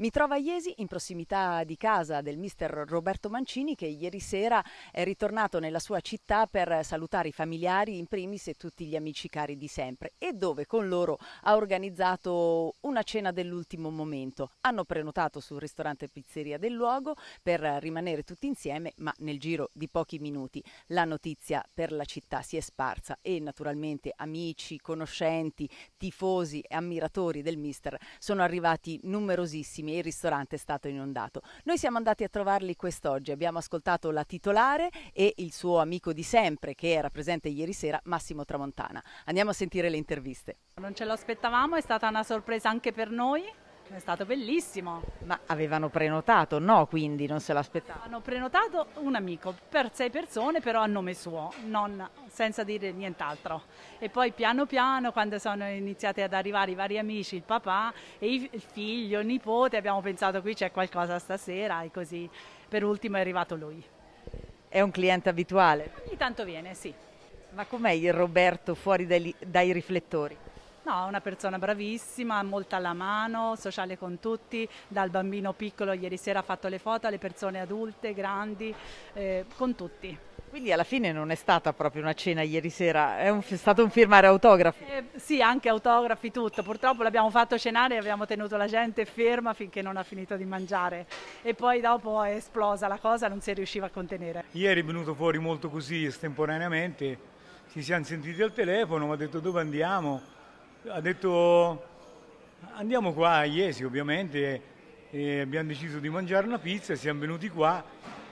Mi trova a Iesi, in prossimità di casa del mister Roberto Mancini, che ieri sera è ritornato nella sua città per salutare i familiari, in primis e tutti gli amici cari di sempre, e dove con loro ha organizzato una cena dell'ultimo momento. Hanno prenotato sul ristorante pizzeria del luogo per rimanere tutti insieme, ma nel giro di pochi minuti la notizia per la città si è sparsa e naturalmente amici, conoscenti, tifosi e ammiratori del mister sono arrivati numerosissimi e il ristorante è stato inondato. Noi siamo andati a trovarli quest'oggi, abbiamo ascoltato la titolare e il suo amico di sempre che era presente ieri sera, Massimo Tramontana. Andiamo a sentire le interviste. Non ce l'aspettavamo, è stata una sorpresa anche per noi. È stato bellissimo. Ma avevano prenotato, no? Quindi non se l'aspettavano. Hanno prenotato un amico per sei persone, però a nome suo, non, senza dire nient'altro. E poi piano piano, quando sono iniziati ad arrivare i vari amici, il papà e il figlio, il nipote, abbiamo pensato qui c'è qualcosa stasera e così per ultimo è arrivato lui. È un cliente abituale? Ogni tanto viene, sì. Ma com'è il Roberto fuori dai, dai riflettori? No, una persona bravissima, molto alla mano, sociale con tutti, dal bambino piccolo ieri sera ha fatto le foto alle persone adulte, grandi, eh, con tutti. Quindi alla fine non è stata proprio una cena ieri sera, è, un, è stato un firmare autografi. Eh, sì, anche autografi, tutto. Purtroppo l'abbiamo fatto cenare e abbiamo tenuto la gente ferma finché non ha finito di mangiare. E poi dopo è esplosa la cosa, non si è riusciva a contenere. Ieri è venuto fuori molto così estemporaneamente, ci siamo sentiti al telefono, mi ha detto dove andiamo, ha detto andiamo qua a Iesi ovviamente e abbiamo deciso di mangiare una pizza e siamo venuti qua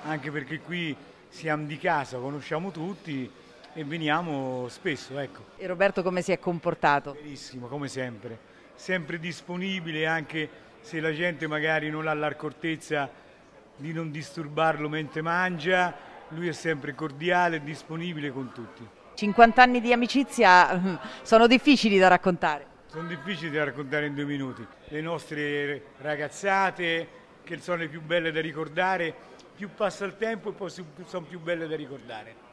anche perché qui siamo di casa, conosciamo tutti e veniamo spesso. Ecco. E Roberto come si è comportato? Benissimo, come sempre, sempre disponibile anche se la gente magari non ha l'accortezza di non disturbarlo mentre mangia, lui è sempre cordiale e disponibile con tutti. 50 anni di amicizia eh, sono difficili da raccontare. Sono difficili da raccontare in due minuti. Le nostre ragazzate, che sono le più belle da ricordare, più passa il tempo e poi sono più belle da ricordare.